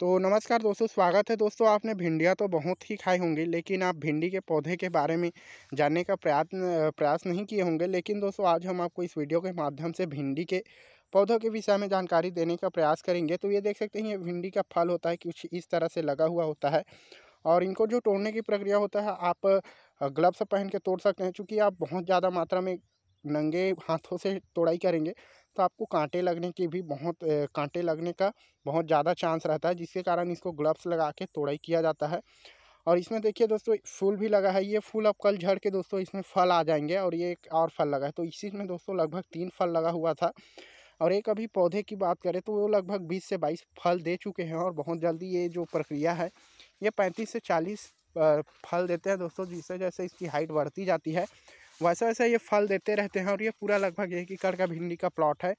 तो नमस्कार दोस्तों स्वागत है दोस्तों आपने भिंडियाँ तो बहुत ही खाई होंगी लेकिन आप भिंडी के पौधे के बारे में जानने का प्रयास प्रयास नहीं किए होंगे लेकिन दोस्तों आज हम आपको इस वीडियो के माध्यम से भिंडी के पौधों के विषय में जानकारी देने का प्रयास करेंगे तो ये देख सकते हैं ये भिंडी का फल होता है कुछ इस तरह से लगा हुआ होता है और इनको जो तोड़ने की प्रक्रिया होता है आप ग्लव्स पहन के तोड़ सकते हैं क्योंकि आप बहुत ज़्यादा मात्रा में नंगे हाथों से तोड़ाई करेंगे तो आपको कांटे लगने की भी बहुत कांटे लगने का बहुत ज़्यादा चांस रहता है जिसके कारण इसको ग्लव्स लगा के तोड़ाई किया जाता है और इसमें देखिए दोस्तों फूल भी लगा है ये फूल अब कल झड़ के दोस्तों इसमें फल आ जाएंगे और ये एक और फल लगा है तो इसी में दोस्तों लगभग तीन फल लगा हुआ था और एक अभी पौधे की बात करें तो वो लगभग बीस से बाईस फल दे चुके हैं और बहुत जल्दी ये जो प्रक्रिया है ये पैंतीस से चालीस फल देते हैं दोस्तों जिससे जैसे इसकी हाइट बढ़ती जाती है वैसा वैसा ये फल देते रहते हैं और ये पूरा लगभग एक एकड़ का भिंडी का प्लॉट है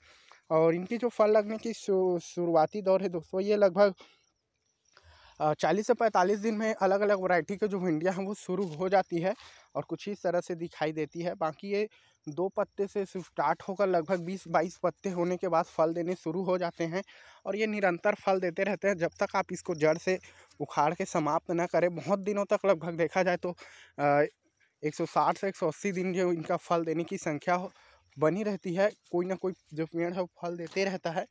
और इनकी जो फल लगने की शुरुआती दौर है दोस्तों ये लगभग चालीस से पैंतालीस दिन में अलग अलग वैरायटी के जो भिंडियाँ हैं वो शुरू हो जाती है और कुछ इस तरह से दिखाई देती है बाकी ये दो पत्ते से स्टार्ट होकर लगभग बीस बाईस पत्ते होने के बाद फल देने शुरू हो जाते हैं और ये निरंतर फल देते रहते हैं जब तक आप इसको जड़ से उखाड़ के समाप्त ना करें बहुत दिनों तक लगभग देखा जाए तो 160 से 180 दिन जो इनका फल देने की संख्या बनी रहती है कोई ना कोई जो पेड़ है फल देते रहता है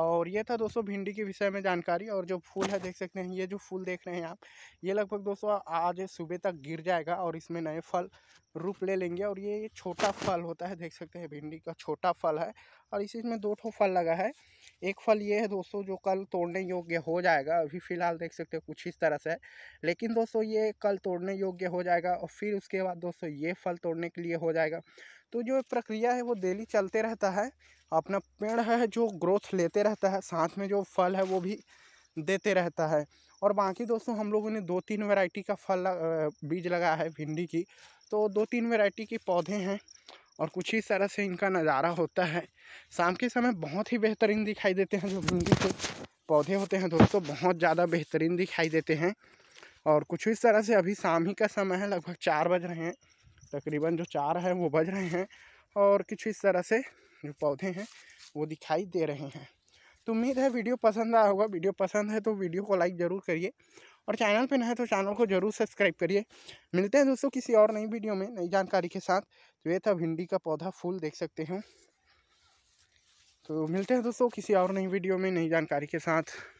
और ये था दोस्तों भिंडी के विषय में जानकारी और जो फूल है देख सकते हैं ये जो फूल देख रहे हैं आप ये लगभग दोस्तों आज सुबह तक गिर जाएगा और इसमें नए फल रूप ले लेंगे और ये छोटा फल होता है देख सकते हैं भिंडी का छोटा फल है और इसी में दो ठो फल लगा है एक फल ये है दोस्तों जो कल तोड़ने योग्य हो जाएगा अभी फ़िलहाल देख सकते हो कुछ इस तरह से लेकिन दोस्तों ये कल तोड़ने योग्य हो जाएगा और फिर उसके बाद दोस्तों ये फल तोड़ने के लिए हो जाएगा तो जो प्रक्रिया है वो डेली चलते रहता है अपना पेड़ है जो ग्रोथ लेते रहता है साथ में जो फल है वो भी देते रहता है और बाकी दोस्तों हम लोगों ने दो तीन वैरायटी का फल बीज लगाया है भिंडी की तो दो तीन वैरायटी के पौधे हैं और कुछ इस तरह से इनका नज़ारा होता है शाम के समय बहुत ही बेहतरीन दिखाई देते हैं जो भिंडी के पौधे होते हैं दोस्तों बहुत ज़्यादा बेहतरीन दिखाई देते हैं और कुछ इस तरह से अभी शाम ही का समय है लगभग चार बज रहे हैं तकरीबन जो चार है वो बज रहे हैं और कुछ इस तरह से जो पौधे हैं वो दिखाई दे रहे हैं तो उम्मीद है वीडियो पसंद आया होगा वीडियो पसंद है तो वीडियो को लाइक ज़रूर करिए और चैनल पे नए तो चैनल को ज़रूर सब्सक्राइब करिए मिलते हैं दोस्तों किसी और नई वीडियो में नई जानकारी के साथ तो ये था भिंडी का पौधा फूल देख सकते हैं तो मिलते हैं दोस्तों किसी और नई वीडियो में नई जानकारी के साथ